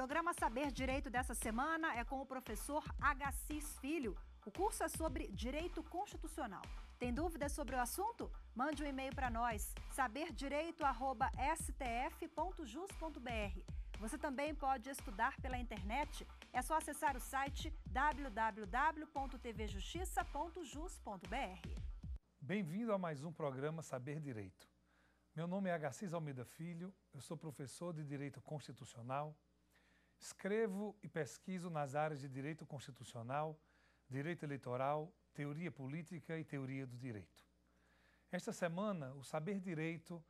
Programa Saber Direito dessa semana é com o professor Agassiz Filho. O curso é sobre direito constitucional. Tem dúvidas sobre o assunto? Mande um e-mail para nós, saberdireito@stf.jus.br. Você também pode estudar pela internet. É só acessar o site www.tvjustiça.jus.br. Bem-vindo a mais um programa Saber Direito. Meu nome é Agassiz Almeida Filho, eu sou professor de Direito Constitucional Escrevo e pesquiso nas áreas de direito constitucional, direito eleitoral, teoria política e teoria do direito. Esta semana, o Saber Direito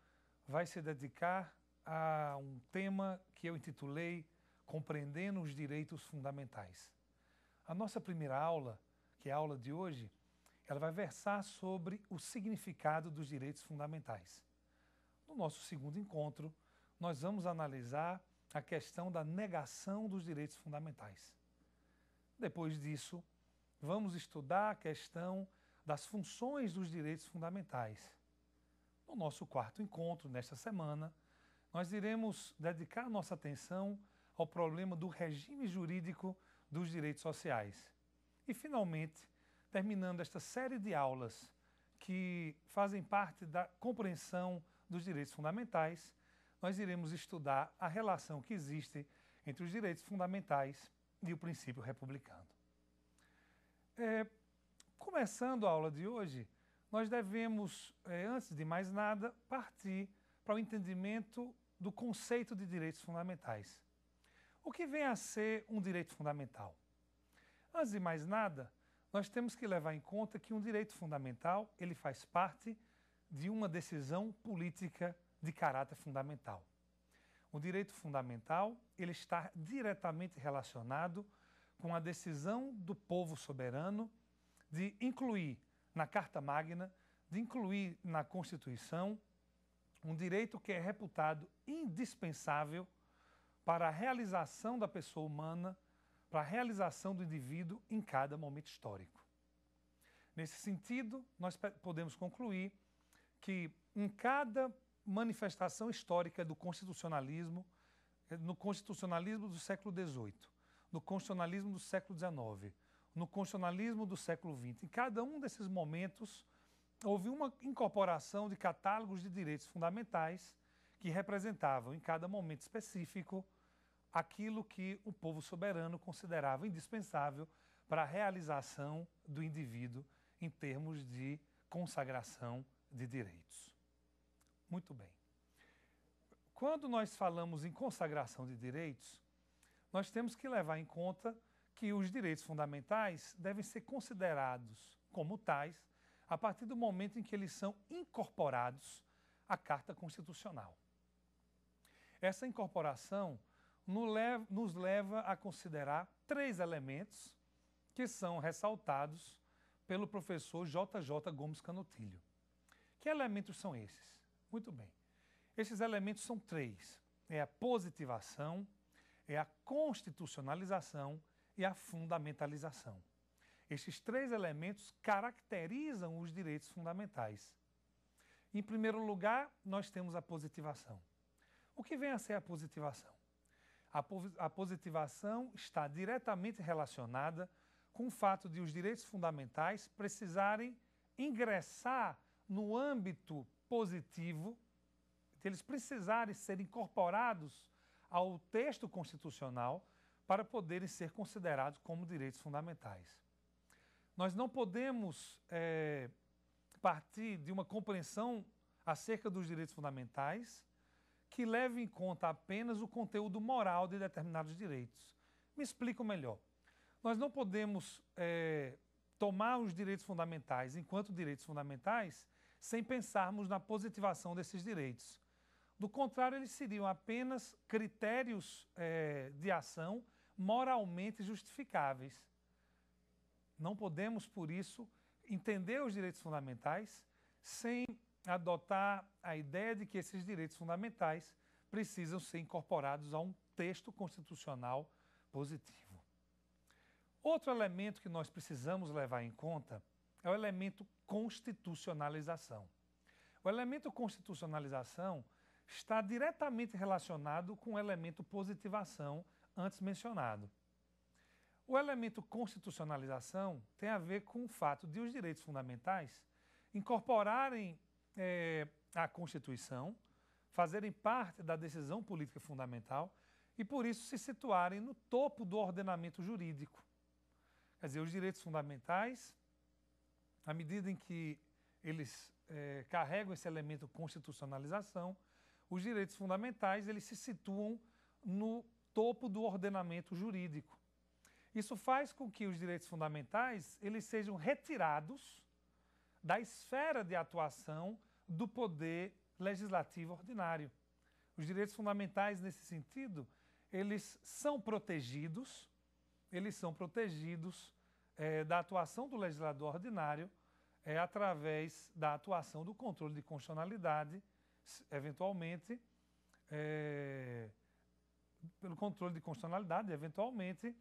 vai se dedicar a um tema que eu intitulei Compreendendo os Direitos Fundamentais. A nossa primeira aula, que é a aula de hoje, ela vai versar sobre o significado dos direitos fundamentais. No nosso segundo encontro, nós vamos analisar a questão da negação dos direitos fundamentais. Depois disso, vamos estudar a questão das funções dos direitos fundamentais. No nosso quarto encontro, nesta semana, nós iremos dedicar nossa atenção ao problema do regime jurídico dos direitos sociais. E, finalmente, terminando esta série de aulas que fazem parte da compreensão dos direitos fundamentais, nós iremos estudar a relação que existe entre os direitos fundamentais e o princípio republicano. É, começando a aula de hoje, nós devemos, é, antes de mais nada, partir para o entendimento do conceito de direitos fundamentais. O que vem a ser um direito fundamental? Antes de mais nada, nós temos que levar em conta que um direito fundamental ele faz parte de uma decisão política de caráter fundamental. O direito fundamental ele está diretamente relacionado com a decisão do povo soberano de incluir na Carta Magna, de incluir na Constituição, um direito que é reputado indispensável para a realização da pessoa humana, para a realização do indivíduo em cada momento histórico. Nesse sentido, nós podemos concluir que em cada manifestação histórica do constitucionalismo, eh, no constitucionalismo do século XVIII, no constitucionalismo do século XIX, no constitucionalismo do século XX. Em cada um desses momentos, houve uma incorporação de catálogos de direitos fundamentais que representavam, em cada momento específico, aquilo que o povo soberano considerava indispensável para a realização do indivíduo em termos de consagração de direitos. Muito bem. Quando nós falamos em consagração de direitos, nós temos que levar em conta que os direitos fundamentais devem ser considerados como tais a partir do momento em que eles são incorporados à Carta Constitucional. Essa incorporação nos leva a considerar três elementos que são ressaltados pelo professor JJ Gomes Canotilho. Que elementos são esses? Muito bem. Esses elementos são três: é a positivação, é a constitucionalização e a fundamentalização. esses três elementos caracterizam os direitos fundamentais. Em primeiro lugar, nós temos a positivação. O que vem a ser a positivação? a positivação está diretamente relacionada com o fato de os direitos fundamentais precisarem ingressar no âmbito positivo, de eles precisarem ser incorporados ao texto constitucional para poderem ser considerados como direitos fundamentais. Nós não podemos é, partir de uma compreensão acerca dos direitos fundamentais que leve em conta apenas o conteúdo moral de determinados direitos. Me explico melhor. Nós não podemos é, tomar os direitos fundamentais enquanto direitos fundamentais sem pensarmos na positivação desses direitos. Do contrário, eles seriam apenas critérios é, de ação moralmente justificáveis. Não podemos, por isso, entender os direitos fundamentais sem adotar a ideia de que esses direitos fundamentais precisam ser incorporados a um texto constitucional positivo. Outro elemento que nós precisamos levar em conta é o elemento constitucionalização. O elemento constitucionalização está diretamente relacionado com o elemento positivação antes mencionado. O elemento constitucionalização tem a ver com o fato de os direitos fundamentais incorporarem é, a Constituição, fazerem parte da decisão política fundamental e, por isso, se situarem no topo do ordenamento jurídico. Quer dizer, os direitos fundamentais à medida em que eles é, carregam esse elemento constitucionalização, os direitos fundamentais eles se situam no topo do ordenamento jurídico. Isso faz com que os direitos fundamentais eles sejam retirados da esfera de atuação do poder legislativo ordinário. Os direitos fundamentais nesse sentido, eles são protegidos, eles são protegidos é, da atuação do legislador ordinário é através da atuação do controle de constitucionalidade, eventualmente, é, pelo controle de constitucionalidade, eventualmente,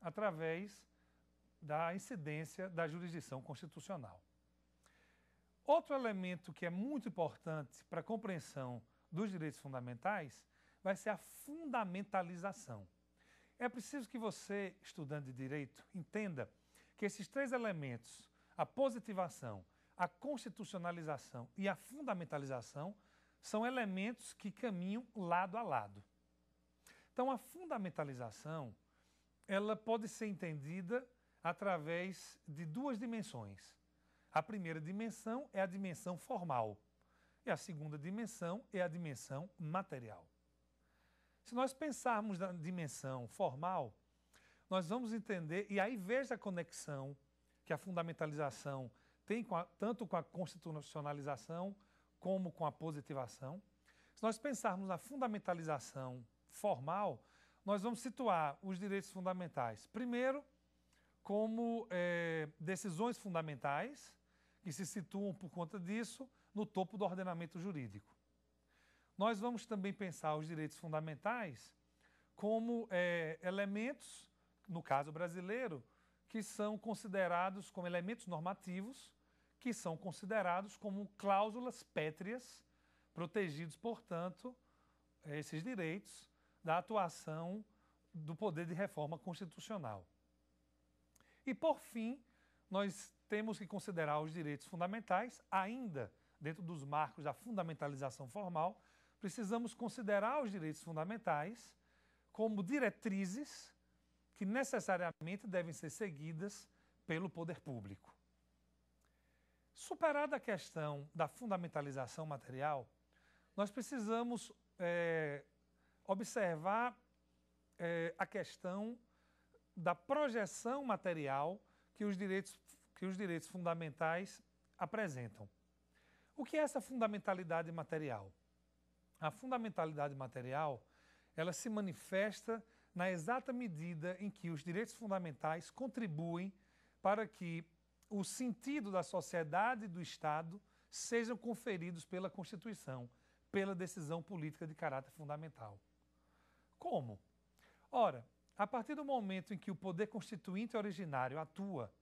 através da incidência da jurisdição constitucional. Outro elemento que é muito importante para a compreensão dos direitos fundamentais vai ser a fundamentalização. É preciso que você, estudante de direito, entenda que esses três elementos, a positivação, a constitucionalização e a fundamentalização, são elementos que caminham lado a lado. Então, a fundamentalização ela pode ser entendida através de duas dimensões. A primeira dimensão é a dimensão formal e a segunda dimensão é a dimensão material. Se nós pensarmos na dimensão formal, nós vamos entender, e aí veja a conexão que a fundamentalização tem com a, tanto com a constitucionalização como com a positivação. Se nós pensarmos na fundamentalização formal, nós vamos situar os direitos fundamentais, primeiro, como é, decisões fundamentais, que se situam, por conta disso, no topo do ordenamento jurídico. Nós vamos também pensar os direitos fundamentais como é, elementos no caso brasileiro, que são considerados como elementos normativos, que são considerados como cláusulas pétreas, protegidos, portanto, eh, esses direitos da atuação do poder de reforma constitucional. E, por fim, nós temos que considerar os direitos fundamentais, ainda dentro dos marcos da fundamentalização formal, precisamos considerar os direitos fundamentais como diretrizes que necessariamente devem ser seguidas pelo poder público. Superada a questão da fundamentalização material, nós precisamos é, observar é, a questão da projeção material que os, direitos, que os direitos fundamentais apresentam. O que é essa fundamentalidade material? A fundamentalidade material ela se manifesta na exata medida em que os direitos fundamentais contribuem para que o sentido da sociedade e do Estado sejam conferidos pela Constituição, pela decisão política de caráter fundamental. Como? Ora, a partir do momento em que o poder constituinte originário atua,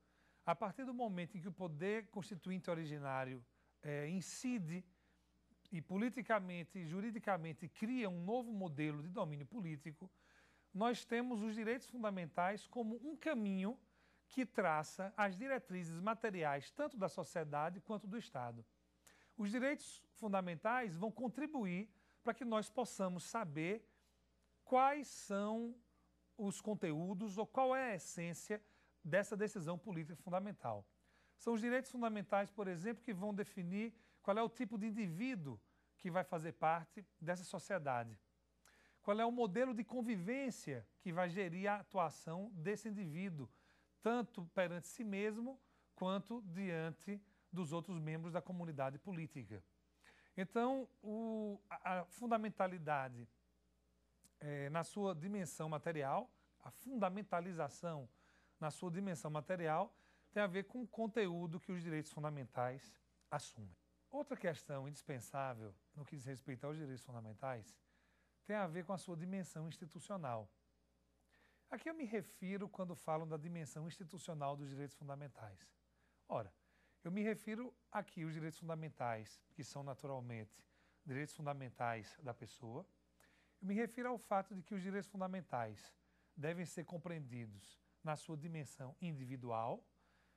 a partir do momento em que o poder constituinte originário é, incide e politicamente e juridicamente cria um novo modelo de domínio político, nós temos os direitos fundamentais como um caminho que traça as diretrizes materiais tanto da sociedade quanto do Estado. Os direitos fundamentais vão contribuir para que nós possamos saber quais são os conteúdos ou qual é a essência dessa decisão política fundamental. São os direitos fundamentais, por exemplo, que vão definir qual é o tipo de indivíduo que vai fazer parte dessa sociedade qual é o modelo de convivência que vai gerir a atuação desse indivíduo, tanto perante si mesmo quanto diante dos outros membros da comunidade política. Então, o, a, fundamentalidade é, na sua dimensão material, a fundamentalização na sua dimensão material, tem a ver com o conteúdo que os direitos fundamentais assumem. Outra questão indispensável no que diz respeito aos direitos fundamentais tem a ver com a sua dimensão institucional. A que eu me refiro quando falo da dimensão institucional dos direitos fundamentais? Ora, eu me refiro aqui os direitos fundamentais, que são naturalmente direitos fundamentais da pessoa, eu me refiro ao fato de que os direitos fundamentais devem ser compreendidos na sua dimensão individual,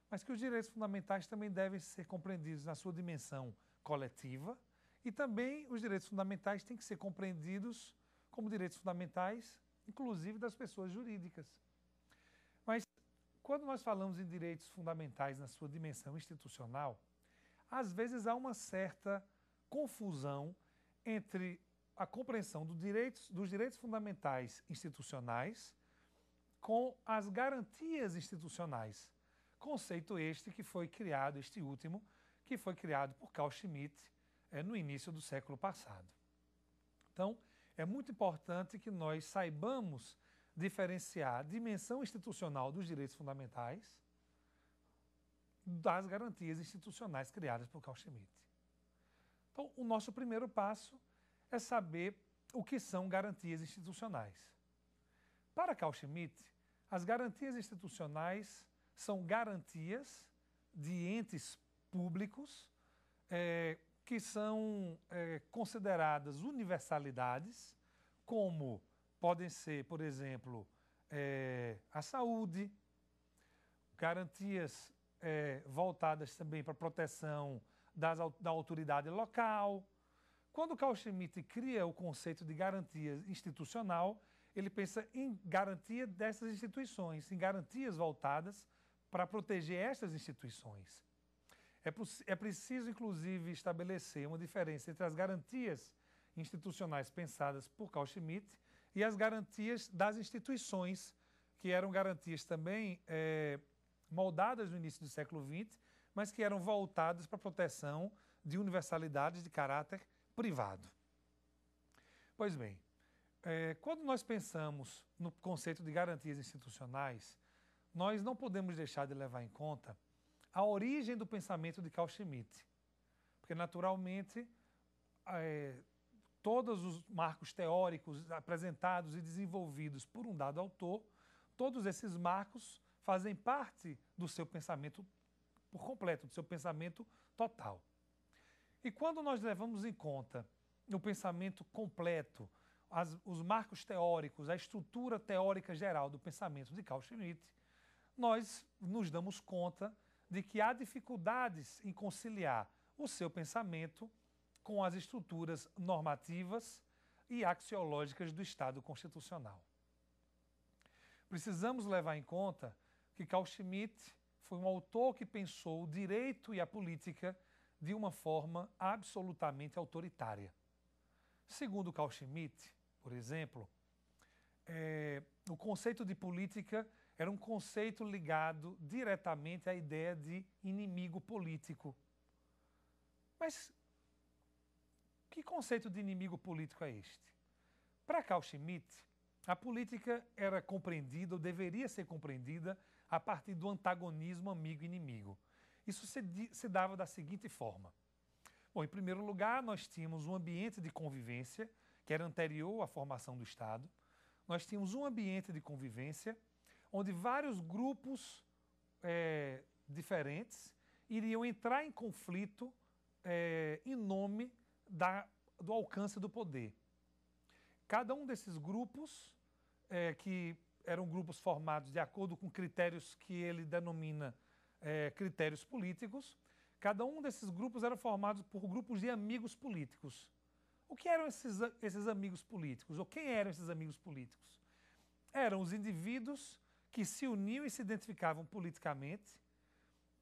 mas que os direitos fundamentais também devem ser compreendidos na sua dimensão coletiva, e também os direitos fundamentais têm que ser compreendidos como direitos fundamentais, inclusive das pessoas jurídicas. Mas quando nós falamos em direitos fundamentais na sua dimensão institucional, às vezes há uma certa confusão entre a compreensão direitos, dos direitos fundamentais institucionais com as garantias institucionais. Conceito este que foi criado, este último, que foi criado por Carl Schmitt é, no início do século passado. Então, é muito importante que nós saibamos diferenciar a dimensão institucional dos direitos fundamentais das garantias institucionais criadas por Carl Schmitt. Então, o nosso primeiro passo é saber o que são garantias institucionais. Para Carl Schmitt, as garantias institucionais são garantias de entes públicos é, que são é, consideradas universalidades, como podem ser, por exemplo, é, a saúde, garantias é, voltadas também para a proteção das, da autoridade local. Quando Carl Schmitt cria o conceito de garantia institucional, ele pensa em garantia dessas instituições, em garantias voltadas para proteger estas instituições. É, é preciso, inclusive, estabelecer uma diferença entre as garantias institucionais pensadas por Carl Schmitt e as garantias das instituições, que eram garantias também é, moldadas no início do século XX, mas que eram voltadas para a proteção de universalidades de caráter privado. Pois bem, é, quando nós pensamos no conceito de garantias institucionais, nós não podemos deixar de levar em conta a origem do pensamento de Carl Schmitt. Porque, naturalmente, é, todos os marcos teóricos apresentados e desenvolvidos por um dado autor, todos esses marcos fazem parte do seu pensamento por completo, do seu pensamento total. E quando nós levamos em conta o pensamento completo, as, os marcos teóricos, a estrutura teórica geral do pensamento de Carl Schmitt, nós nos damos conta de que há dificuldades em conciliar o seu pensamento com as estruturas normativas e axiológicas do Estado constitucional. Precisamos levar em conta que Carl Schmitt foi um autor que pensou o direito e a política de uma forma absolutamente autoritária. Segundo Carl Schmitt, por exemplo, é, o conceito de política era um conceito ligado diretamente à ideia de inimigo político. Mas que conceito de inimigo político é este? Para Carl Schmitt, a política era compreendida, ou deveria ser compreendida, a partir do antagonismo amigo-inimigo. Isso se, se, dava da seguinte forma. Bom, em primeiro lugar, nós tínhamos um ambiente de convivência, que era anterior à formação do Estado. Nós tínhamos um ambiente de convivência onde vários grupos é, diferentes iriam entrar em conflito é, em nome da, do alcance do poder. Cada um desses grupos, é, que eram grupos formados de acordo com critérios que ele denomina é, critérios políticos, cada um desses grupos era formado por grupos de amigos políticos. O que eram esses, esses amigos políticos? Ou quem eram esses amigos políticos? Eram os indivíduos que se uniam e se identificavam politicamente,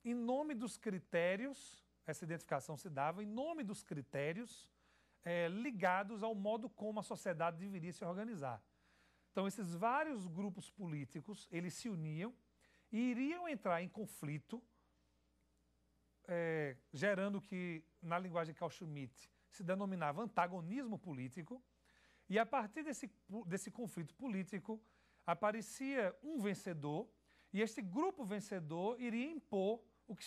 em nome dos critérios, essa identificação se dava em nome dos critérios é, ligados ao modo como a sociedade deveria se organizar. Então, esses vários grupos políticos, eles se uniam e iriam entrar em conflito, é, gerando o que, na linguagem Carl Schmitt, se denominava antagonismo político, e a partir desse, desse conflito político, aparecia um vencedor e este grupo vencedor iria impor o que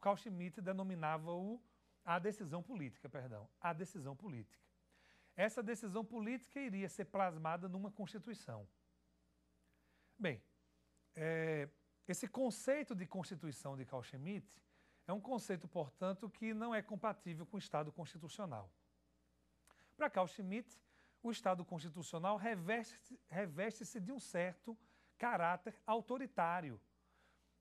Carl Schmitt denominava o, a decisão política, perdão, a decisão política. Essa decisão política iria ser plasmada numa constituição. Bem, é, esse conceito de constituição de Carl Schmitt é um conceito, portanto, que não é compatível com o Estado constitucional. Para Carl Schmitt, o Estado constitucional reveste-se reveste de um certo caráter autoritário,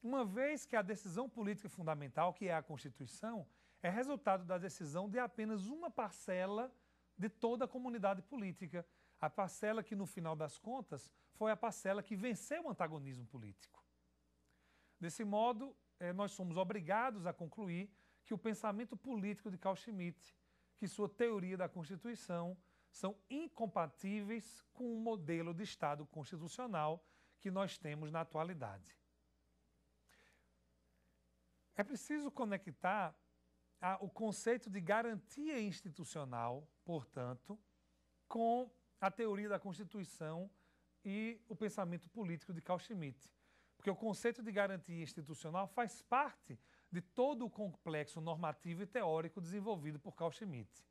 uma vez que a decisão política fundamental, que é a Constituição, é resultado da decisão de apenas uma parcela de toda a comunidade política, a parcela que, no final das contas, foi a parcela que venceu o antagonismo político. Desse modo, eh, nós somos obrigados a concluir que o pensamento político de Carl Schmitt, que sua teoria da Constituição são incompatíveis com o modelo de Estado constitucional que nós temos na atualidade. É preciso conectar a, o conceito de garantia institucional, portanto, com a teoria da Constituição e o pensamento político de Carl Schmitt. Porque o conceito de garantia institucional faz parte de todo o complexo normativo e teórico desenvolvido por Carl Schmitt.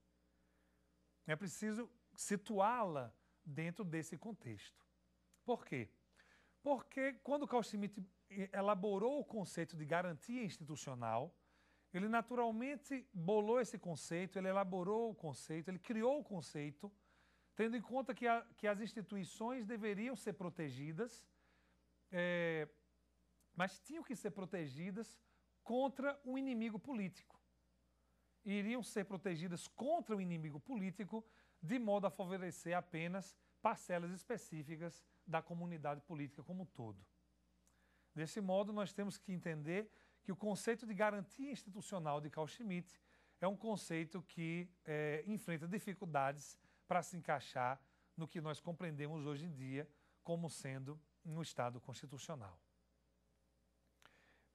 É preciso situá-la dentro desse contexto. Por quê? Porque quando Carl Schmitt eh, elaborou o conceito de garantia institucional, ele naturalmente bolou esse conceito, ele elaborou o conceito, ele criou o conceito, tendo em conta que, a, que as instituições deveriam ser protegidas, é, mas tinham que ser protegidas contra um inimigo político. Iriam ser protegidas contra o um inimigo político de modo a favorecer apenas parcelas específicas da comunidade política como um todo. Desse modo, nós temos que entender que o conceito de garantia institucional de Carl Schmitt é um conceito que é, enfrenta dificuldades para se encaixar no que nós compreendemos hoje em dia como sendo um Estado constitucional.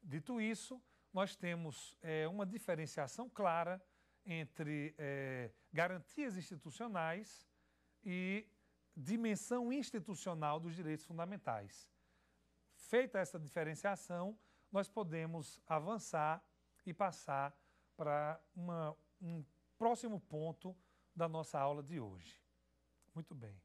Dito isso, nós temos é, uma diferenciação clara entre é, garantias institucionais e dimensão institucional dos direitos fundamentais. Feita essa diferenciação, nós podemos avançar e passar para uma, um próximo ponto da nossa aula de hoje. Muito bem.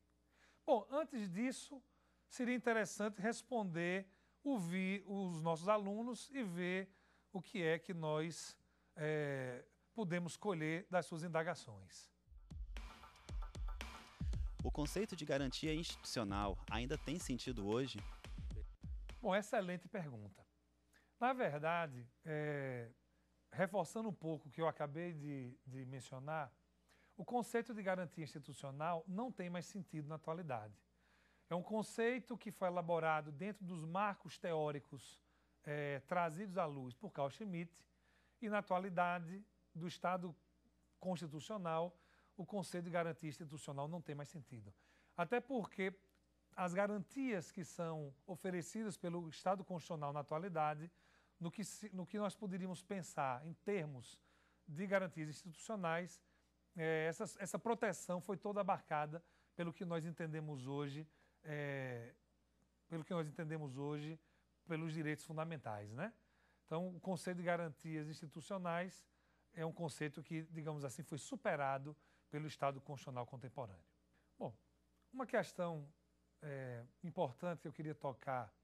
Bom, antes disso, seria interessante responder, ouvir os nossos alunos e ver o que é que nós é, podemos colher das suas indagações. O conceito de garantia institucional ainda tem sentido hoje? Bom, excelente pergunta. Na verdade, é, reforçando um pouco o que eu acabei de, de mencionar, o conceito de garantia institucional não tem mais sentido na atualidade. É um conceito que foi elaborado dentro dos marcos teóricos é, trazidos à luz por Carl Schmitt e, na atualidade, do Estado constitucional, o Conselho de Garantia Institucional não tem mais sentido. Até porque as garantias que são oferecidas pelo Estado constitucional na atualidade, no que, no que nós poderíamos pensar em termos de garantias institucionais, é, essa, essa proteção foi toda abarcada pelo que nós entendemos hoje, é, pelo que nós entendemos hoje, pelos direitos fundamentais, né? Então, o Conselho de Garantias Institucionais é um conceito que, digamos assim, foi superado pelo Estado constitucional contemporâneo. Bom, uma questão é, importante que eu queria tocar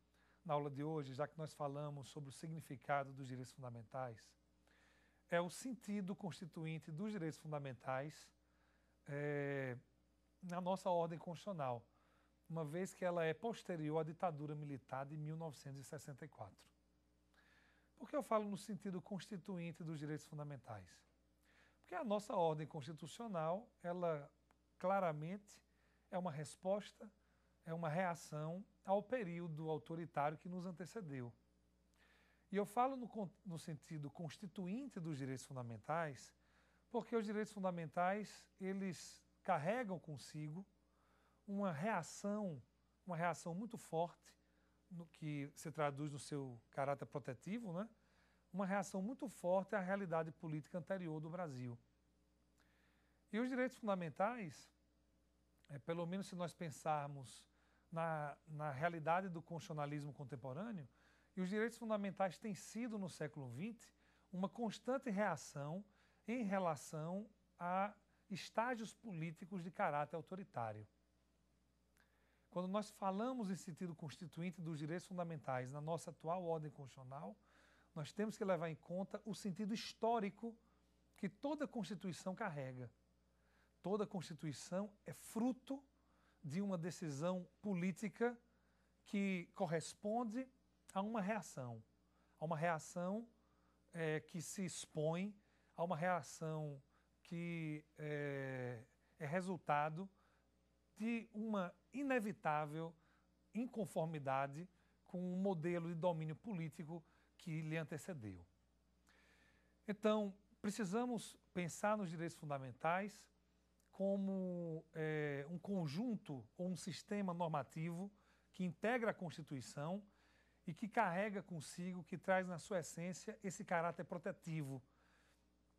na aula de hoje, já que nós falamos sobre o significado dos direitos fundamentais, é o sentido constituinte dos direitos fundamentais é, na nossa ordem constitucional, uma vez que ela é posterior à ditadura militar de 1964. Por que eu falo no sentido constituinte dos direitos fundamentais? Porque a nossa ordem constitucional, ela claramente é uma resposta, é uma reação ao período autoritário que nos antecedeu. E eu falo no, no sentido constituinte dos direitos fundamentais, porque os direitos fundamentais, eles carregam consigo uma reação, uma reação muito forte no que se traduz no seu caráter protetivo, né, uma reação muito forte à realidade política anterior do Brasil. E os direitos fundamentais, é, pelo menos se nós pensarmos na, na realidade do constitucionalismo contemporâneo, e os direitos fundamentais têm sido, no século XX, uma constante reação em relação a estágios políticos de caráter autoritário. Quando nós falamos em sentido constituinte dos direitos fundamentais na nossa atual ordem constitucional, nós temos que levar em conta o sentido histórico que toda Constituição carrega. Toda Constituição é fruto de uma decisão política que corresponde a uma reação, a uma reação é, que se expõe, a uma reação que é, é resultado de uma inevitável inconformidade com o modelo de domínio político que lhe antecedeu. Então, precisamos pensar nos direitos fundamentais como é, um conjunto ou um sistema normativo que integra a Constituição e que carrega consigo, que traz na sua essência esse caráter protetivo,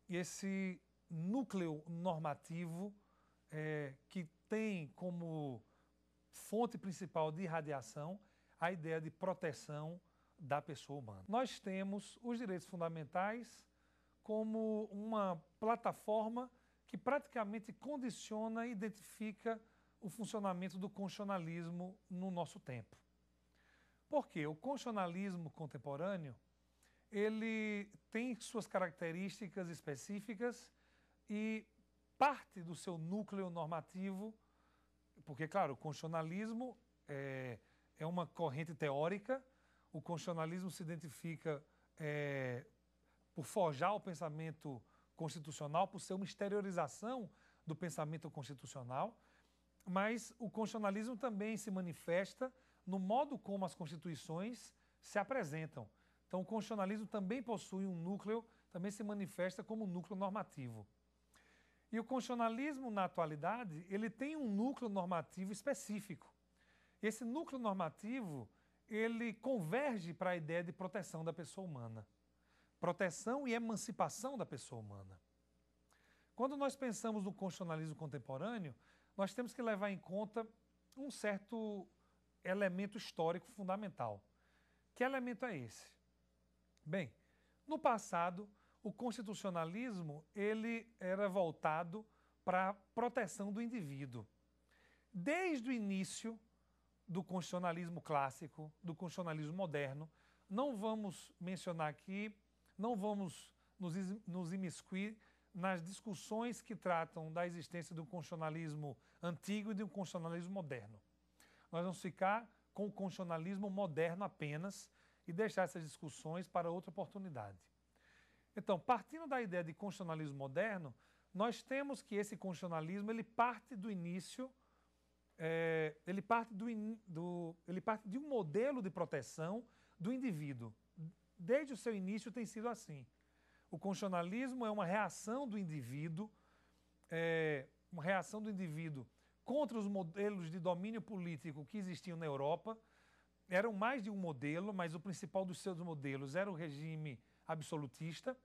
esse núcleo normativo é, que tem como fonte principal de irradiação a ideia de proteção da pessoa humana. Nós temos os direitos fundamentais como uma plataforma que praticamente condiciona e identifica o funcionamento do constitucionalismo no nosso tempo. Porque o constitucionalismo contemporâneo, ele tem suas características específicas e parte do seu núcleo normativo, porque, claro, o constitucionalismo é, é uma corrente teórica, o constitucionalismo se identifica é, por forjar o pensamento constitucional, por ser uma exteriorização do pensamento constitucional, mas o constitucionalismo também se manifesta no modo como as constituições se apresentam. Então, o constitucionalismo também possui um núcleo, também se manifesta como um núcleo normativo. E o constitucionalismo, na atualidade, ele tem um núcleo normativo específico. Esse núcleo normativo, ele converge para a ideia de proteção da pessoa humana. Proteção e emancipação da pessoa humana. Quando nós pensamos no constitucionalismo contemporâneo, nós temos que levar em conta um certo elemento histórico fundamental. Que elemento é esse? Bem, no passado, o constitucionalismo ele era voltado para a proteção do indivíduo. Desde o início do constitucionalismo clássico, do constitucionalismo moderno, não vamos mencionar aqui, não vamos nos, nos imiscuir nas discussões que tratam da existência do constitucionalismo antigo e do constitucionalismo moderno. Nós vamos ficar com o constitucionalismo moderno apenas e deixar essas discussões para outra oportunidade. Então, partindo da ideia de constitucionalismo moderno, nós temos que esse constitucionalismo ele parte do início, é, ele, parte do, in, do, ele parte de um modelo de proteção do indivíduo. Desde o seu início tem sido assim. O constitucionalismo é uma reação do indivíduo, é, uma reação do indivíduo contra os modelos de domínio político que existiam na Europa. Eram mais de um modelo, mas o principal dos seus modelos era o regime absolutista.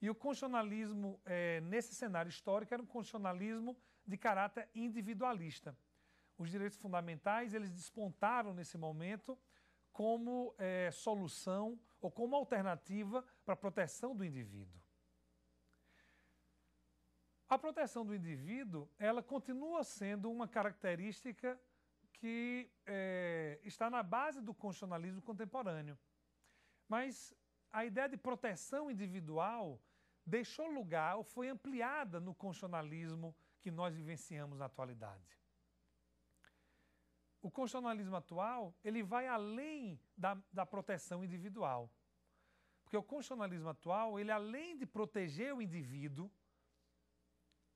E o constitucionalismo, é, nesse cenário histórico, era um constitucionalismo de caráter individualista. Os direitos fundamentais, eles despontaram nesse momento como é, solução ou como alternativa para a proteção do indivíduo. A proteção do indivíduo, ela continua sendo uma característica que é, está na base do constitucionalismo contemporâneo. Mas a ideia de proteção individual deixou lugar ou foi ampliada no constitucionalismo que nós vivenciamos na atualidade. O constitucionalismo atual ele vai além da, da proteção individual. Porque o constitucionalismo atual, ele além de proteger o indivíduo,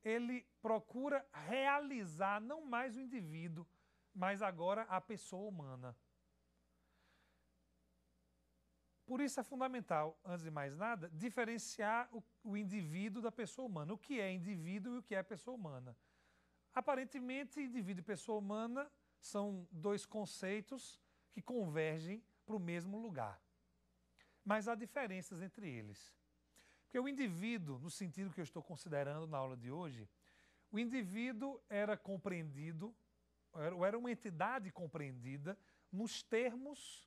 ele procura realizar não mais o indivíduo, mas agora a pessoa humana. Por isso é fundamental, antes de mais nada, diferenciar o, o indivíduo da pessoa humana. O que é indivíduo e o que é pessoa humana. Aparentemente, indivíduo e pessoa humana são dois conceitos que convergem para o mesmo lugar. Mas há diferenças entre eles. Porque o indivíduo, no sentido que eu estou considerando na aula de hoje, o indivíduo era compreendido, era uma entidade compreendida nos termos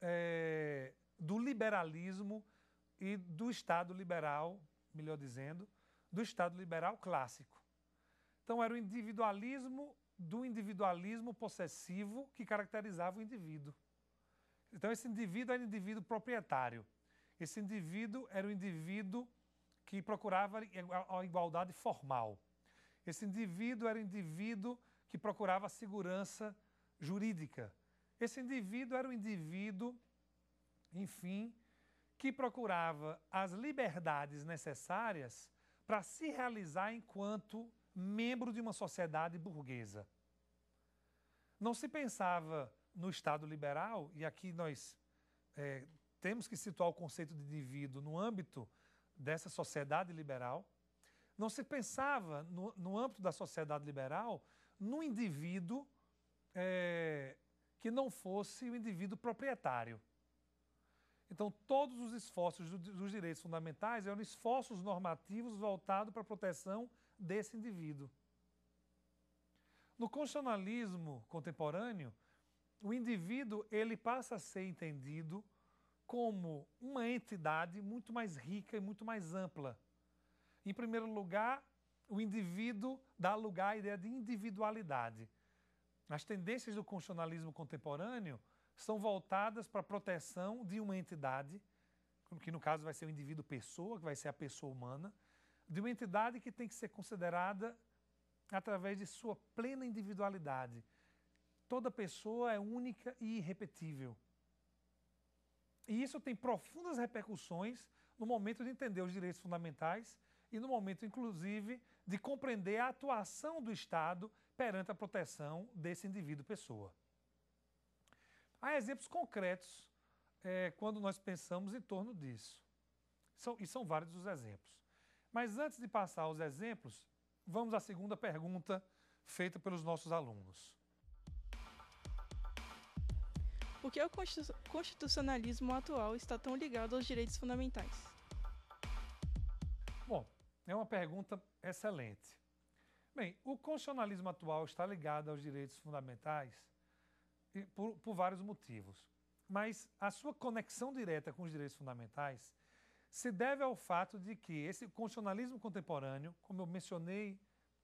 é, do liberalismo e do Estado liberal, melhor dizendo, do Estado liberal clássico. Então era o individualismo do individualismo possessivo que caracterizava o indivíduo. Então esse indivíduo era um indivíduo proprietário. Esse indivíduo era um indivíduo que procurava a igualdade formal. Esse indivíduo era um indivíduo que procurava a segurança jurídica. Esse indivíduo era um indivíduo enfim, que procurava as liberdades necessárias para se realizar enquanto membro de uma sociedade burguesa. Não se pensava no Estado liberal, e aqui nós é, temos que situar o conceito de indivíduo no âmbito dessa sociedade liberal, não se pensava no, no âmbito da sociedade liberal no indivíduo é, que não fosse o indivíduo proprietário. Então, todos os esforços dos direitos fundamentais eram esforços normativos voltados para a proteção desse indivíduo. No constitucionalismo contemporâneo, o indivíduo ele passa a ser entendido como uma entidade muito mais rica e muito mais ampla. Em primeiro lugar, o indivíduo dá lugar à ideia de individualidade. As tendências do constitucionalismo contemporâneo são voltadas para a proteção de uma entidade, que no caso vai ser o indivíduo pessoa, que vai ser a pessoa humana, de uma entidade que tem que ser considerada através de sua plena individualidade. Toda pessoa é única e irrepetível. E isso tem profundas repercussões no momento de entender os direitos fundamentais e no momento, inclusive, de compreender a atuação do Estado perante a proteção desse indivíduo-pessoa. Há exemplos concretos é, quando nós pensamos em torno disso. São, e são vários os exemplos. Mas antes de passar aos exemplos, vamos à segunda pergunta feita pelos nossos alunos. Por que o constitucionalismo atual está tão ligado aos direitos fundamentais? Bom, é uma pergunta excelente. Bem, o constitucionalismo atual está ligado aos direitos fundamentais por, por vários motivos. Mas a sua conexão direta com os direitos fundamentais se deve ao fato de que esse constitucionalismo contemporâneo, como eu mencionei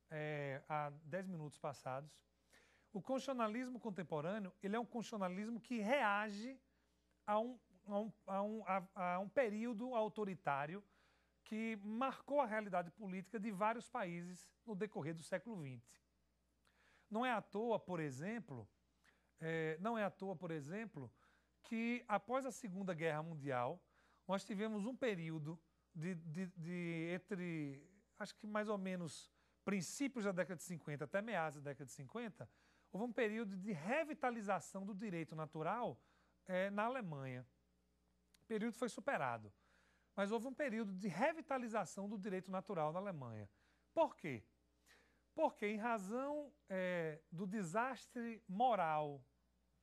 é, há dez minutos passados, o constitucionalismo contemporâneo ele é um constitucionalismo que reage a um, a um, a um, a, a um período autoritário que marcou a realidade política de vários países no decorrer do século XX. Não é à toa, por exemplo, é, não é à toa, por exemplo, que após a Segunda Guerra Mundial, nós tivemos um período de, de, de, entre, acho que mais ou menos princípios da década de 50 até meados da década de 50, houve um período de revitalização do direito natural é, na Alemanha. O período foi superado. Mas houve um período de revitalização do direito natural na Alemanha. Por quê? Porque, em razão é, do desastre moral,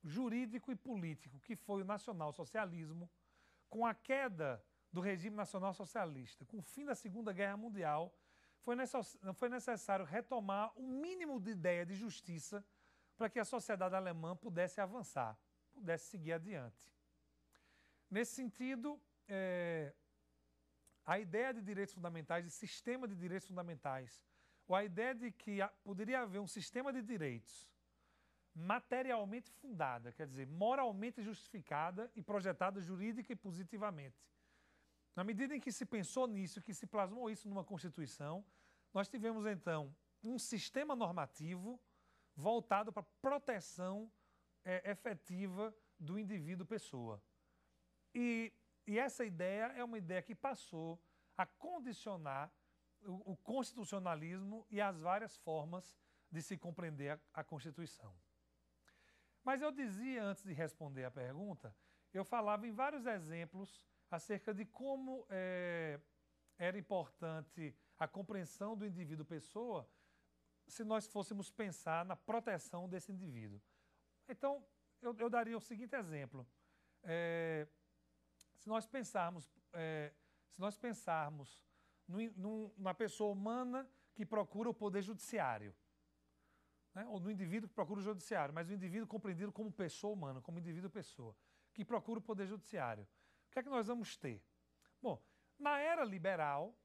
jurídico e político que foi o nacionalsocialismo, com a queda do regime nacionalsocialista, com o fim da Segunda Guerra Mundial, foi necessário retomar o um mínimo de ideia de justiça para que a sociedade alemã pudesse avançar, pudesse seguir adiante. Nesse sentido, é, a ideia de direitos fundamentais, de sistema de direitos fundamentais, ou a ideia de que poderia haver um sistema de direitos materialmente fundada, quer dizer, moralmente justificada e projetada jurídica e positivamente. Na medida em que se pensou nisso, que se plasmou isso numa Constituição, nós tivemos então um sistema normativo voltado para proteção é, efetiva do indivíduo-pessoa. E, e essa ideia é uma ideia que passou a condicionar o, constitucionalismo e as várias formas de se compreender a, a Constituição. Mas eu dizia antes de responder a pergunta, eu falava em vários exemplos acerca de como é, era importante a compreensão do indivíduo-pessoa se nós fôssemos pensar na proteção desse indivíduo. Então, eu, eu daria o seguinte exemplo. É, se nós pensarmos, é, se nós pensarmos num, na pessoa humana que procura o poder judiciário. Né? Ou no indivíduo que procura o judiciário, mas o indivíduo compreendido como pessoa humana, como indivíduo-pessoa, que procura o poder judiciário. O que é que nós vamos ter? Bom, na era liberal,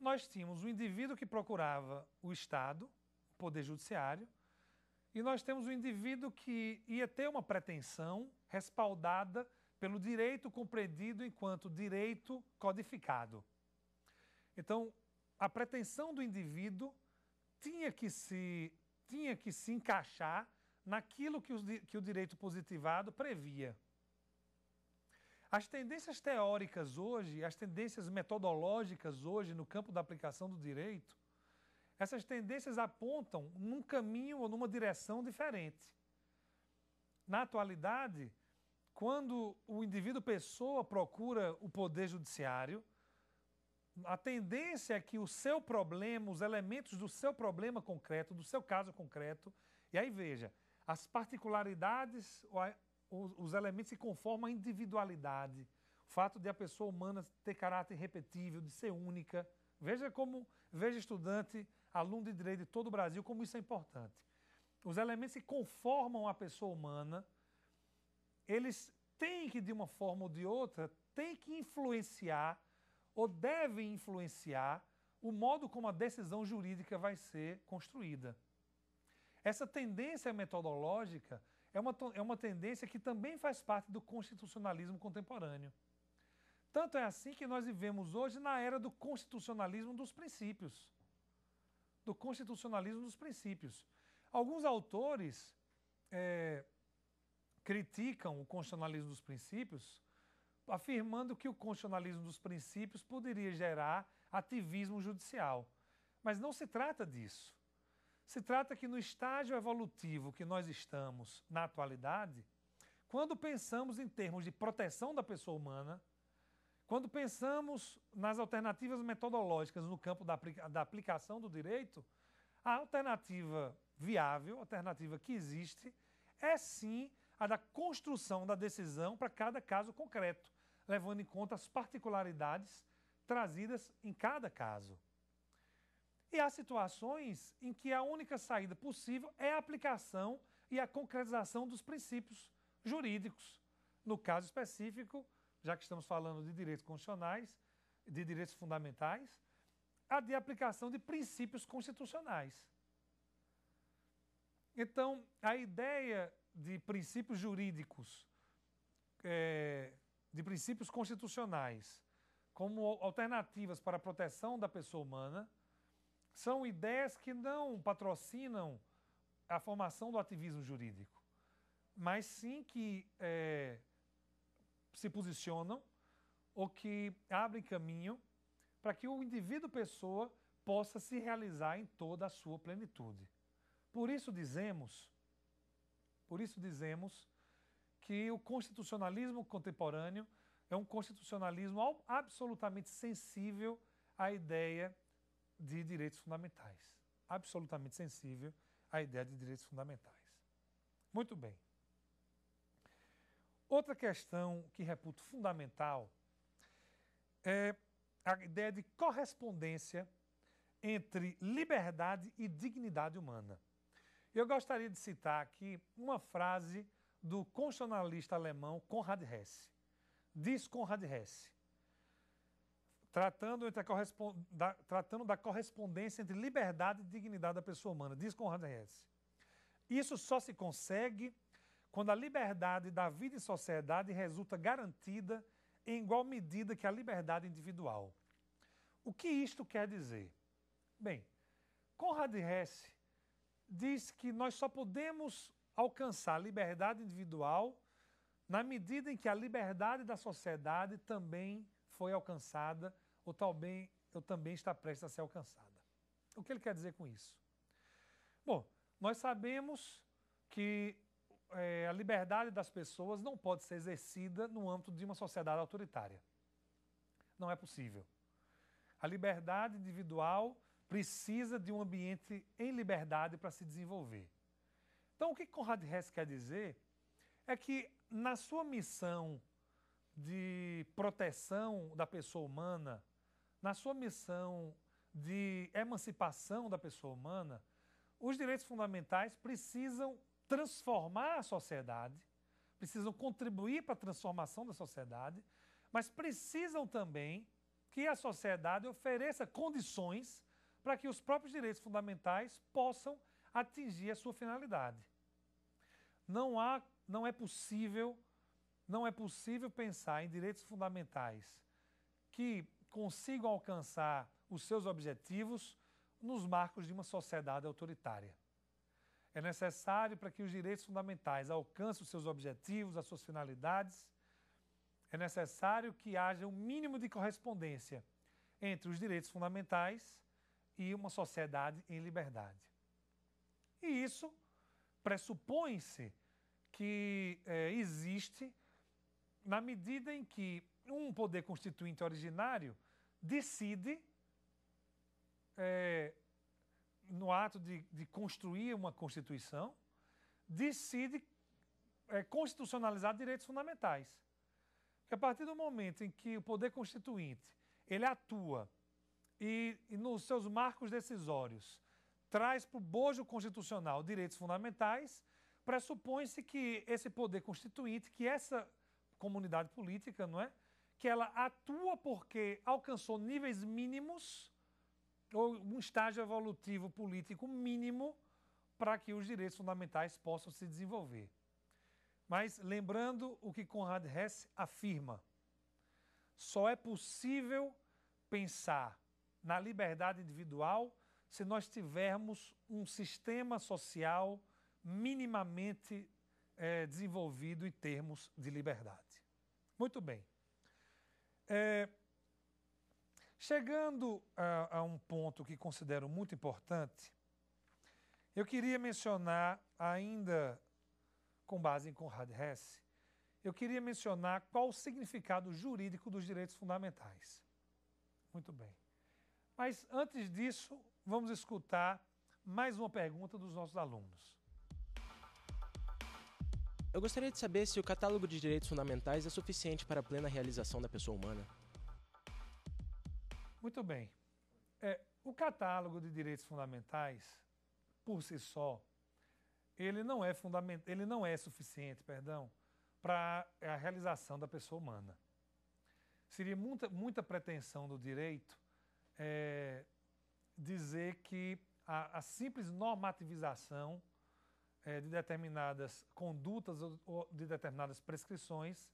nós tínhamos o indivíduo que procurava o Estado, o poder judiciário, e nós temos o indivíduo que ia ter uma pretensão respaldada pelo direito compreendido enquanto direito codificado. Então, a pretensão do indivíduo tinha que se, tinha que se encaixar naquilo que, que o direito positivado previa. As tendências teóricas hoje, as tendências metodológicas hoje no campo da aplicação do direito, essas tendências apontam num caminho ou numa direção diferente. Na atualidade, quando o indivíduo pessoa procura o poder judiciário, a tendência é que o seu problema, os elementos do seu problema concreto, do seu caso concreto, e aí veja, as particularidades, os elementos se conformam à individualidade, o fato de a pessoa humana ter caráter repetível, de ser única. Veja como, veja estudante, aluno de direito de todo o Brasil, como isso é importante. Os elementos se conformam à pessoa humana, eles têm que, de uma forma ou de outra, têm que influenciar ou devem influenciar o modo como a decisão jurídica vai ser construída. Essa tendência metodológica é uma, é uma tendência que também faz parte do constitucionalismo contemporâneo. Tanto é assim que nós vivemos hoje na era do constitucionalismo dos princípios. Do constitucionalismo dos princípios. Alguns autores é, criticam o constitucionalismo dos princípios afirmando que o constitucionalismo dos princípios poderia gerar ativismo judicial. Mas não se trata disso. Se trata que no estágio evolutivo que nós estamos na atualidade, quando pensamos em termos de proteção da pessoa humana, quando pensamos nas alternativas metodológicas no campo da, aplicação do direito, a alternativa viável, a alternativa que existe, é sim a da construção da decisão para cada caso concreto, levando em conta as particularidades trazidas em cada caso. E há situações em que a única saída possível é a aplicação e a concretização dos princípios jurídicos. No caso específico, já que estamos falando de direitos constitucionais, de direitos fundamentais, a de aplicação de princípios constitucionais. Então, a ideia de princípios jurídicos, é, de princípios constitucionais, como alternativas para a proteção da pessoa humana, são ideias que não patrocinam a formação do ativismo jurídico, mas sim que é, se posicionam ou que abrem caminho para que o indivíduo pessoa possa se realizar em toda a sua plenitude. Por isso dizemos por isso dizemos que o constitucionalismo contemporâneo é um constitucionalismo absolutamente sensível à ideia de direitos fundamentais. Absolutamente sensível à ideia de direitos fundamentais. Muito bem. Outra questão que reputo fundamental é a ideia de correspondência entre liberdade e dignidade humana. Eu gostaria de citar aqui uma frase do constitucionalista alemão Konrad Hesse. Diz Konrad Hesse, tratando, entre correspond... da... tratando da correspondência entre liberdade e dignidade da pessoa humana, diz Konrad Hesse. Isso só se consegue quando a liberdade da vida e sociedade resulta garantida em igual medida que a liberdade individual. O que isto quer dizer? Bem, Konrad Hesse diz que nós só podemos alcançar liberdade individual na medida em que a liberdade da sociedade também foi alcançada ou também, ou também está prestes a ser alcançada. O que ele quer dizer com isso? Bom, nós sabemos que é, a liberdade das pessoas não pode ser exercida no âmbito de uma sociedade autoritária. Não é possível. A liberdade individual precisa de um ambiente em liberdade para se desenvolver. Então, o que Conrad Hess quer dizer é que, na sua missão de proteção da pessoa humana, na sua missão de emancipação da pessoa humana, os direitos fundamentais precisam transformar a sociedade, precisam contribuir para a transformação da sociedade, mas precisam também que a sociedade ofereça condições para que os próprios direitos fundamentais possam atingir a sua finalidade. Não há, não é possível, não é possível pensar em direitos fundamentais que consigam alcançar os seus objetivos nos marcos de uma sociedade autoritária. É necessário para que os direitos fundamentais alcancem os seus objetivos, as suas finalidades, é necessário que haja um mínimo de correspondência entre os direitos fundamentais e uma sociedade em liberdade. E isso pressupõe-se que é, existe na medida em que um poder constituinte originário decide, é, no ato de, de, construir uma Constituição, decide é, constitucionalizar direitos fundamentais. Porque a partir do momento em que o poder constituinte ele atua e, e nos seus marcos decisórios traz para o bojo constitucional direitos fundamentais, pressupõe-se que esse poder constituinte, que essa comunidade política, não é? Que ela atua porque alcançou níveis mínimos ou um estágio evolutivo político mínimo para que os direitos fundamentais possam se desenvolver. Mas lembrando o que Conrad Hess afirma, só é possível pensar na liberdade individual se nós tivermos um sistema social minimamente é, desenvolvido em termos de liberdade. Muito bem. É, chegando a, a um ponto que considero muito importante, eu queria mencionar, ainda com base em Conrad Hesse, eu queria mencionar qual o significado jurídico dos direitos fundamentais. Muito bem. Mas antes disso, vamos escutar mais uma pergunta dos nossos alunos. Eu gostaria de saber se o catálogo de direitos fundamentais é suficiente para a plena realização da pessoa humana. Muito bem. É, o catálogo de direitos fundamentais, por si só, ele não é, ele não é suficiente perdão, para a realização da pessoa humana. Seria muita, muita pretensão do direito é, dizer que a, a simples normativização é, de determinadas condutas ou, ou de determinadas prescrições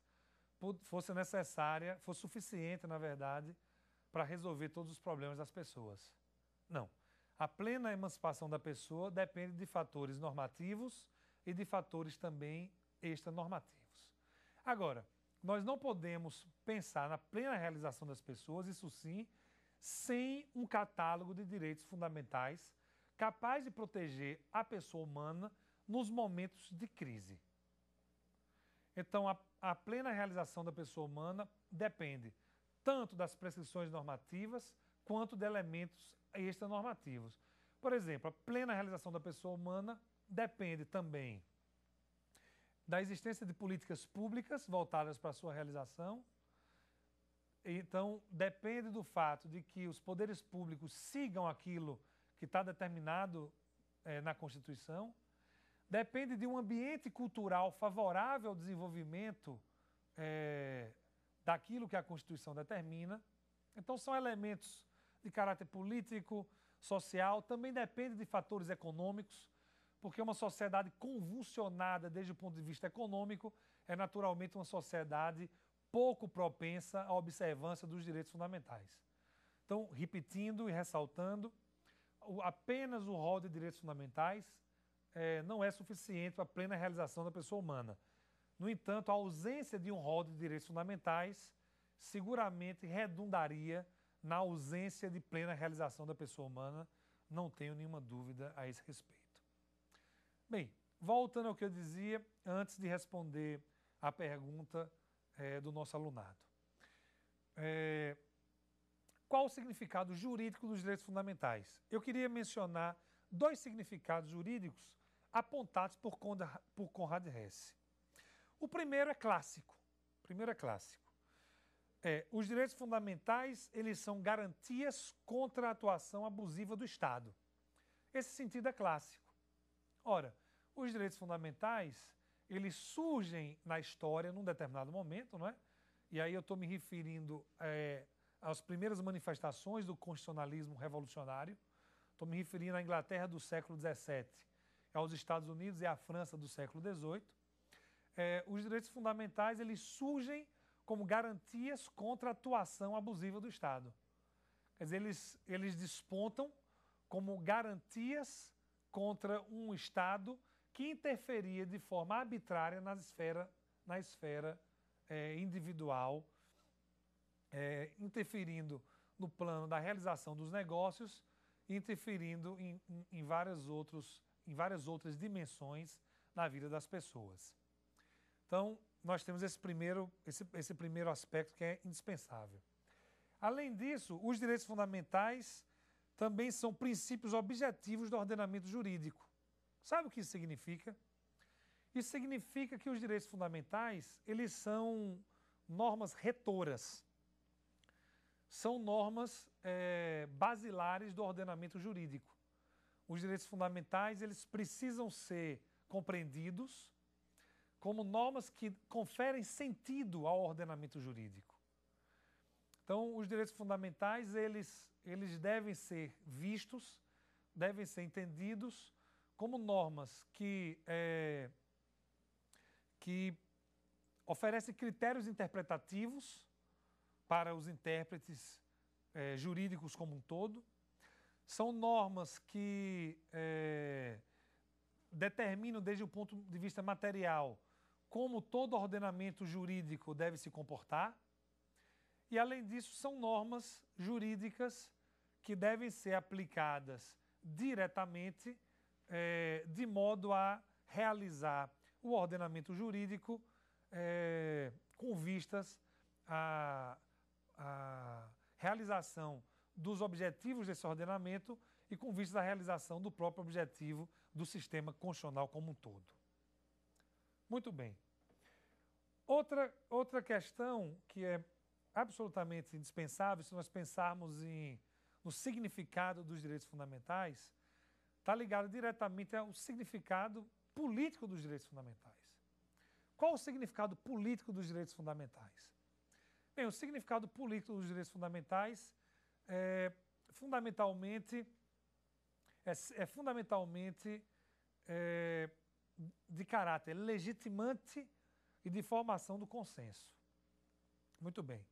fosse necessária, fosse suficiente, na verdade, para resolver todos os problemas das pessoas. Não. A plena emancipação da pessoa depende de fatores normativos e de fatores também extranormativos. Agora, nós não podemos pensar na plena realização das pessoas, isso sim sem um catálogo de direitos fundamentais capaz de proteger a pessoa humana nos momentos de crise. Então, a, a plena realização da pessoa humana depende tanto das prescrições normativas quanto de elementos extranormativos. Por exemplo, a plena realização da pessoa humana depende também da existência de políticas públicas voltadas para a sua realização, então, depende do fato de que os poderes públicos sigam aquilo que está determinado é, na Constituição, depende de um ambiente cultural favorável ao desenvolvimento é, daquilo que a Constituição determina. Então, são elementos de caráter político, social, também depende de fatores econômicos, porque uma sociedade convulsionada desde o ponto de vista econômico é naturalmente uma sociedade pouco propensa à observância dos direitos fundamentais. Então, repetindo e ressaltando, apenas o rol de direitos fundamentais é, não é suficiente para a plena realização da pessoa humana. No entanto, a ausência de um rol de direitos fundamentais seguramente redundaria na ausência de plena realização da pessoa humana, não tenho nenhuma dúvida a esse respeito. Bem, voltando ao que eu dizia, antes de responder à pergunta é, do nosso alunado. É, qual o significado jurídico dos direitos fundamentais? Eu queria mencionar dois significados jurídicos apontados por, Conda, por Conrad Hesse. O primeiro é clássico. O primeiro é clássico. É, os direitos fundamentais, eles são garantias contra a atuação abusiva do Estado. Esse sentido é clássico. Ora, os direitos fundamentais, eles surgem na história num determinado momento, não é? E aí eu estou me referindo é, às primeiras manifestações do constitucionalismo revolucionário. Estou me referindo à Inglaterra do século XVII, aos Estados Unidos e à França do século XVIII. É, os direitos fundamentais eles surgem como garantias contra a atuação abusiva do Estado. Quer dizer, eles, eles despontam como garantias contra um Estado que interferia de forma arbitrária na esfera, na esfera é, individual, é, interferindo no plano da realização dos negócios, interferindo em, em, em, várias outros, em várias outras dimensões na vida das pessoas. Então, nós temos esse primeiro, esse, esse primeiro aspecto que é indispensável. Além disso, os direitos fundamentais também são princípios objetivos do ordenamento jurídico Sabe o que isso significa? Isso significa que os direitos fundamentais, eles são normas retoras. São normas é, basilares do ordenamento jurídico. Os direitos fundamentais, eles precisam ser compreendidos como normas que conferem sentido ao ordenamento jurídico. Então, os direitos fundamentais, eles, eles devem ser vistos, devem ser entendidos como normas que, é, que oferecem critérios interpretativos para os intérpretes é, jurídicos como um todo, são normas que é, determinam, desde o ponto de vista material, como todo ordenamento jurídico deve se comportar, e, além disso, são normas jurídicas que devem ser aplicadas diretamente é, de modo a realizar o ordenamento jurídico é, com vistas à, à realização dos objetivos desse ordenamento e com vistas à realização do próprio objetivo do sistema constitucional como um todo. Muito bem. Outra, outra questão que é absolutamente indispensável se nós pensarmos em, no significado dos direitos fundamentais está ligado diretamente ao significado político dos direitos fundamentais. Qual o significado político dos direitos fundamentais? Bem, o significado político dos direitos fundamentais é fundamentalmente é, é fundamentalmente é, de caráter legitimante e de formação do consenso. Muito bem.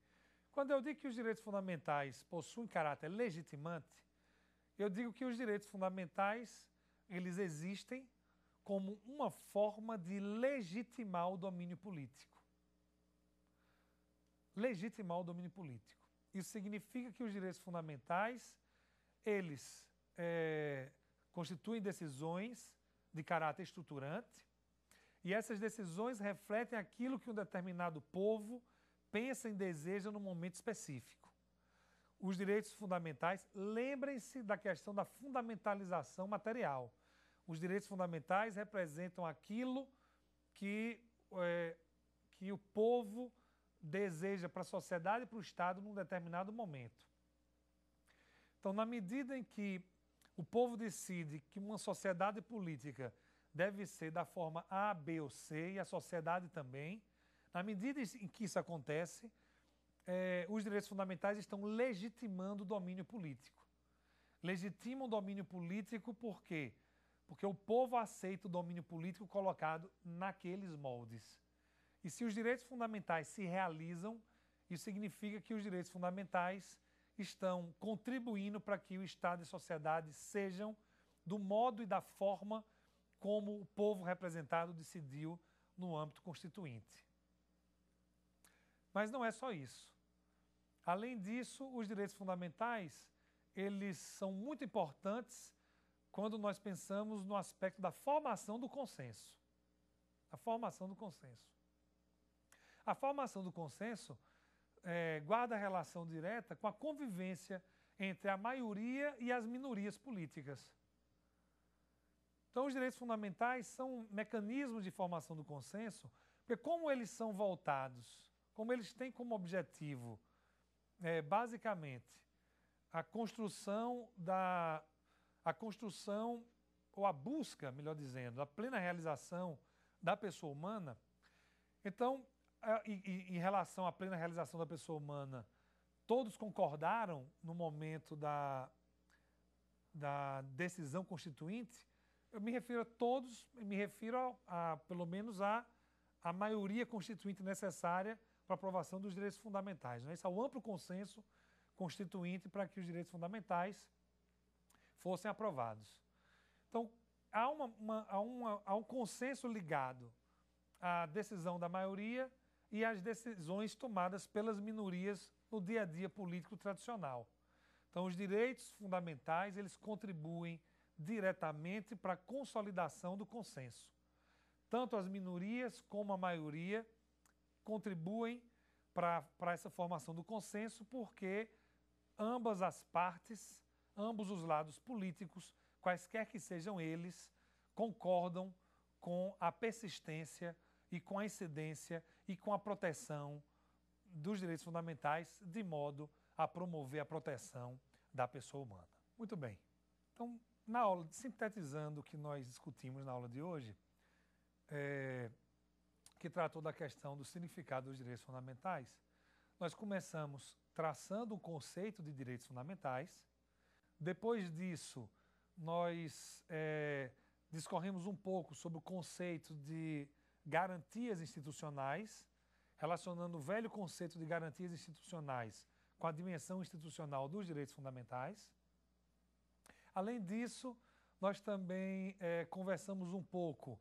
Quando eu digo que os direitos fundamentais possuem caráter legitimante, eu digo que os direitos fundamentais, eles existem como uma forma de legitimar o domínio político. Legitimar o domínio político. Isso significa que os direitos fundamentais, eles é, constituem decisões de caráter estruturante e essas decisões refletem aquilo que um determinado povo pensa e deseja num momento específico os direitos fundamentais, lembrem-se da questão da fundamentalização material. Os direitos fundamentais representam aquilo que, é, que o povo deseja para a sociedade e para o Estado num determinado momento. Então, na medida em que o povo decide que uma sociedade política deve ser da forma A, B ou C, e a sociedade também, na medida em que isso acontece, é, os direitos fundamentais estão legitimando o domínio político. Legitimam o domínio político por quê? Porque o povo aceita o domínio político colocado naqueles moldes. E se os direitos fundamentais se realizam, isso significa que os direitos fundamentais estão contribuindo para que o Estado e a sociedade sejam do modo e da forma como o povo representado decidiu no âmbito constituinte. Mas não é só isso. Além disso, os direitos fundamentais, eles são muito importantes quando nós pensamos no aspecto da formação do consenso. A formação do consenso. A formação do consenso é, guarda relação direta com a convivência entre a maioria e as minorias políticas. Então, os direitos fundamentais são mecanismos de formação do consenso, porque como eles são voltados, como eles têm como objetivo é, basicamente, a construção da a construção ou a busca, melhor dizendo, da plena realização da pessoa humana. Então, em relação à plena realização da pessoa humana, todos concordaram no momento da, da decisão constituinte. Eu me refiro a todos, me refiro a, a pelo menos a a maioria constituinte necessária para aprovação dos direitos fundamentais. Né? Isso é o amplo consenso constituinte para que os direitos fundamentais fossem aprovados. Então, há, uma, uma, há, uma, há um consenso ligado à decisão da maioria e às decisões tomadas pelas minorias no dia a dia político tradicional. Então, os direitos fundamentais, eles contribuem diretamente para a consolidação do consenso. Tanto as minorias como a maioria contribuem para essa formação do consenso, porque ambas as partes, ambos os lados políticos, quaisquer que sejam eles, concordam com a persistência e com a incidência e com a proteção dos direitos fundamentais, de modo a promover a proteção da pessoa humana. Muito bem. Então, na aula, sintetizando o que nós discutimos na aula de hoje, é, que tratou da questão do significado dos direitos fundamentais, nós começamos traçando o conceito de direitos fundamentais. Depois disso, nós é, discorremos um pouco sobre o conceito de garantias institucionais, relacionando o velho conceito de garantias institucionais com a dimensão institucional dos direitos fundamentais. Além disso, nós também é, conversamos um pouco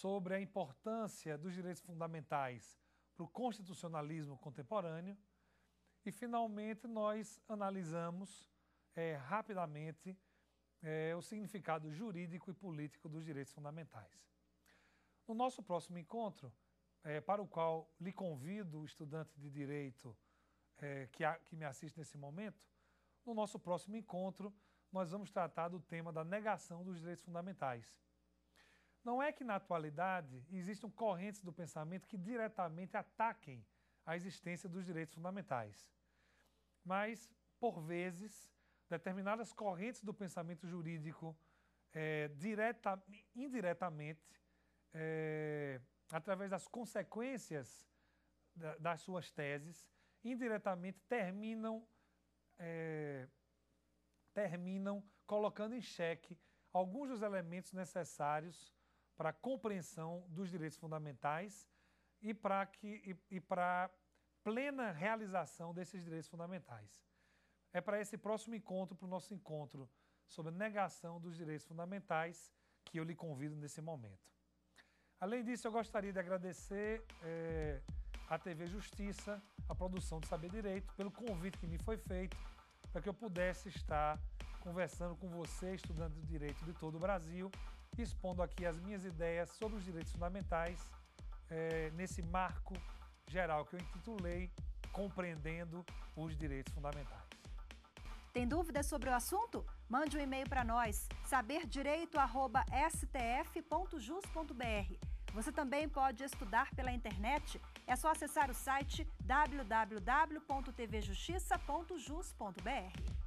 sobre a importância dos direitos fundamentais para o constitucionalismo contemporâneo. E, finalmente, nós analisamos é, rapidamente é, o significado jurídico e político dos direitos fundamentais. No nosso próximo encontro, é, para o qual lhe convido o estudante de direito que, a, que me assiste nesse momento, no nosso próximo encontro, nós vamos tratar do tema da negação dos direitos fundamentais. Não é que na atualidade existam correntes do pensamento que diretamente ataquem a existência dos direitos fundamentais. Mas, por vezes, determinadas correntes do pensamento jurídico, é, direta, indiretamente, é, através das consequências das suas teses, indiretamente terminam, é, terminam colocando em xeque alguns dos elementos necessários para a compreensão dos direitos fundamentais e para que e, e para plena realização desses direitos fundamentais. É para esse próximo encontro, para o nosso encontro sobre negação dos direitos fundamentais, que eu lhe convido nesse momento. Além disso, eu gostaria de agradecer é, eh, à TV Justiça, a produção do Saber Direito, pelo convite que me foi feito para que eu pudesse estar conversando com você, estudante de direito de todo o Brasil, expondo aqui as minhas ideias sobre os direitos fundamentais é, nesse marco geral que eu intitulei Compreendendo os Direitos Fundamentais. Tem dúvidas sobre o assunto? Mande um e-mail para nós, saberdireito.stf.jus.br. Você também pode estudar pela internet. É só acessar o site www.tvjustiça.jus.br.